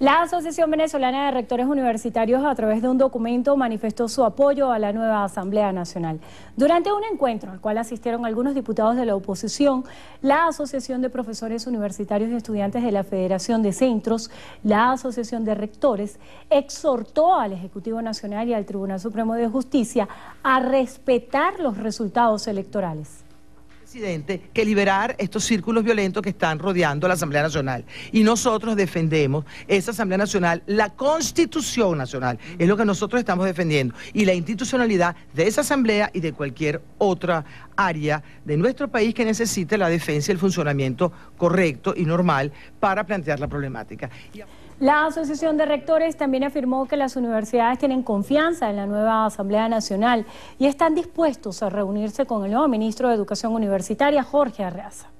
La Asociación Venezolana de Rectores Universitarios a través de un documento manifestó su apoyo a la nueva Asamblea Nacional. Durante un encuentro al cual asistieron algunos diputados de la oposición, la Asociación de Profesores Universitarios y Estudiantes de la Federación de Centros, la Asociación de Rectores, exhortó al Ejecutivo Nacional y al Tribunal Supremo de Justicia a respetar los resultados electorales presidente, que liberar estos círculos violentos que están rodeando a la Asamblea Nacional. Y nosotros defendemos esa Asamblea Nacional, la Constitución Nacional, es lo que nosotros estamos defendiendo, y la institucionalidad de esa Asamblea y de cualquier otra área de nuestro país que necesite la defensa y el funcionamiento correcto y normal para plantear la problemática. La Asociación de Rectores también afirmó que las universidades tienen confianza en la nueva Asamblea Nacional y están dispuestos a reunirse con el nuevo ministro de Educación Universitaria, Jorge Arreaza.